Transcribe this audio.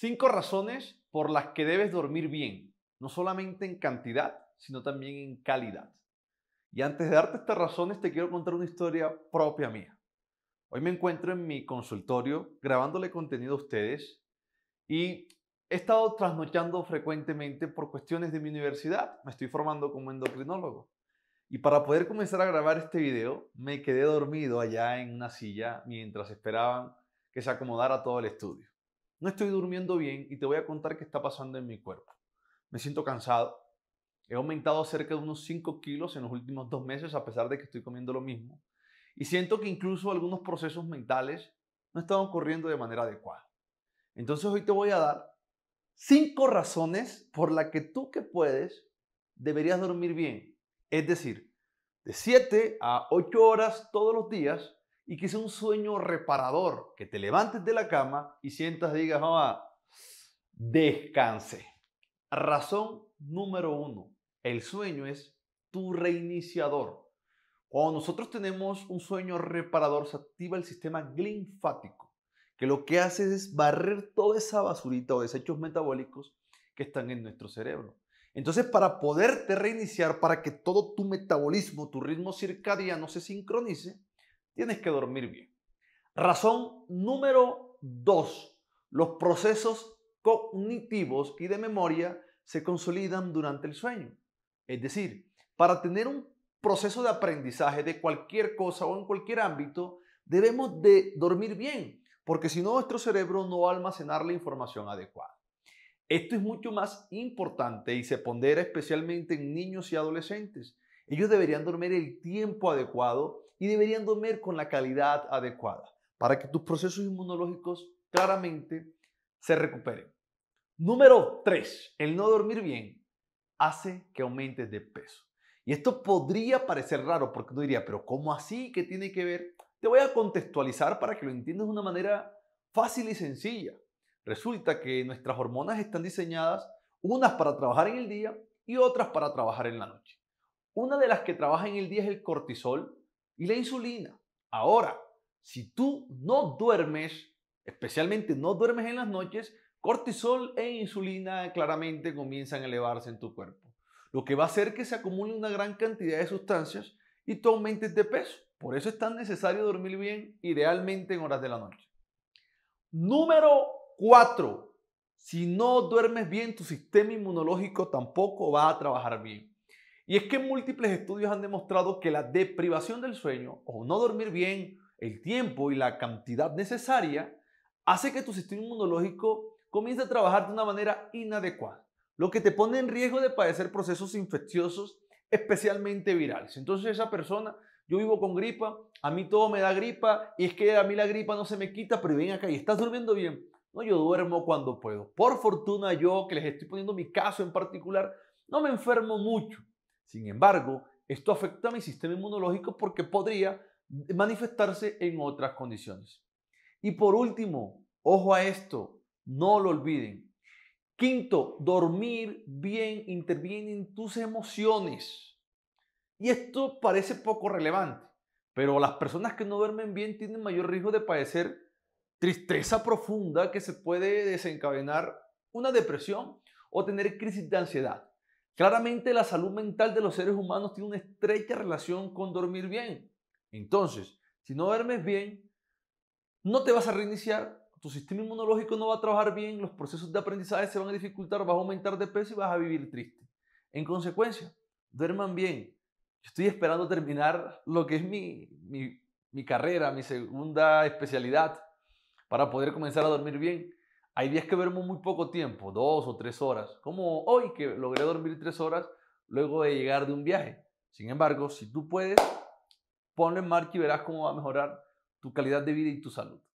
Cinco razones por las que debes dormir bien, no solamente en cantidad, sino también en calidad. Y antes de darte estas razones, te quiero contar una historia propia mía. Hoy me encuentro en mi consultorio grabándole contenido a ustedes y he estado trasnochando frecuentemente por cuestiones de mi universidad. Me estoy formando como endocrinólogo. Y para poder comenzar a grabar este video, me quedé dormido allá en una silla mientras esperaban que se acomodara todo el estudio no estoy durmiendo bien y te voy a contar qué está pasando en mi cuerpo. Me siento cansado, he aumentado cerca de unos 5 kilos en los últimos dos meses a pesar de que estoy comiendo lo mismo y siento que incluso algunos procesos mentales no están ocurriendo de manera adecuada. Entonces hoy te voy a dar cinco razones por las que tú que puedes deberías dormir bien. Es decir, de 7 a 8 horas todos los días y que sea un sueño reparador, que te levantes de la cama y sientas, digas, mamá, descanse. Razón número uno, el sueño es tu reiniciador. Cuando nosotros tenemos un sueño reparador, se activa el sistema linfático, que lo que hace es barrer toda esa basurita o desechos metabólicos que están en nuestro cerebro. Entonces, para poderte reiniciar, para que todo tu metabolismo, tu ritmo circadiano se sincronice, tienes que dormir bien. Razón número dos, los procesos cognitivos y de memoria se consolidan durante el sueño. Es decir, para tener un proceso de aprendizaje de cualquier cosa o en cualquier ámbito, debemos de dormir bien, porque si no nuestro cerebro no va a almacenar la información adecuada. Esto es mucho más importante y se pondera especialmente en niños y adolescentes. Ellos deberían dormir el tiempo adecuado y deberían dormir con la calidad adecuada para que tus procesos inmunológicos claramente se recuperen. Número 3. El no dormir bien hace que aumentes de peso. Y esto podría parecer raro porque tú dirías, pero ¿cómo así? ¿Qué tiene que ver? Te voy a contextualizar para que lo entiendas de una manera fácil y sencilla. Resulta que nuestras hormonas están diseñadas unas para trabajar en el día y otras para trabajar en la noche. Una de las que trabaja en el día es el cortisol, y la insulina. Ahora, si tú no duermes, especialmente no duermes en las noches, cortisol e insulina claramente comienzan a elevarse en tu cuerpo, lo que va a hacer que se acumule una gran cantidad de sustancias y tú aumentes de peso. Por eso es tan necesario dormir bien, idealmente en horas de la noche. Número 4. Si no duermes bien, tu sistema inmunológico tampoco va a trabajar bien. Y es que múltiples estudios han demostrado que la deprivación del sueño o no dormir bien el tiempo y la cantidad necesaria hace que tu sistema inmunológico comience a trabajar de una manera inadecuada, lo que te pone en riesgo de padecer procesos infecciosos, especialmente virales. Entonces esa persona, yo vivo con gripa, a mí todo me da gripa y es que a mí la gripa no se me quita, pero ven acá y estás durmiendo bien. No, yo duermo cuando puedo. Por fortuna yo, que les estoy poniendo mi caso en particular, no me enfermo mucho. Sin embargo, esto afecta a mi sistema inmunológico porque podría manifestarse en otras condiciones. Y por último, ojo a esto, no lo olviden. Quinto, dormir bien interviene en tus emociones. Y esto parece poco relevante, pero las personas que no duermen bien tienen mayor riesgo de padecer tristeza profunda que se puede desencadenar una depresión o tener crisis de ansiedad. Claramente la salud mental de los seres humanos tiene una estrecha relación con dormir bien. Entonces, si no duermes bien, no te vas a reiniciar, tu sistema inmunológico no va a trabajar bien, los procesos de aprendizaje se van a dificultar, vas a aumentar de peso y vas a vivir triste. En consecuencia, duerman bien. Yo estoy esperando terminar lo que es mi, mi carrera, mi segunda especialidad, para poder comenzar a dormir bien. Hay días que duermo muy poco tiempo, dos o tres horas, como hoy que logré dormir tres horas luego de llegar de un viaje. Sin embargo, si tú puedes, ponlo en marcha y verás cómo va a mejorar tu calidad de vida y tu salud.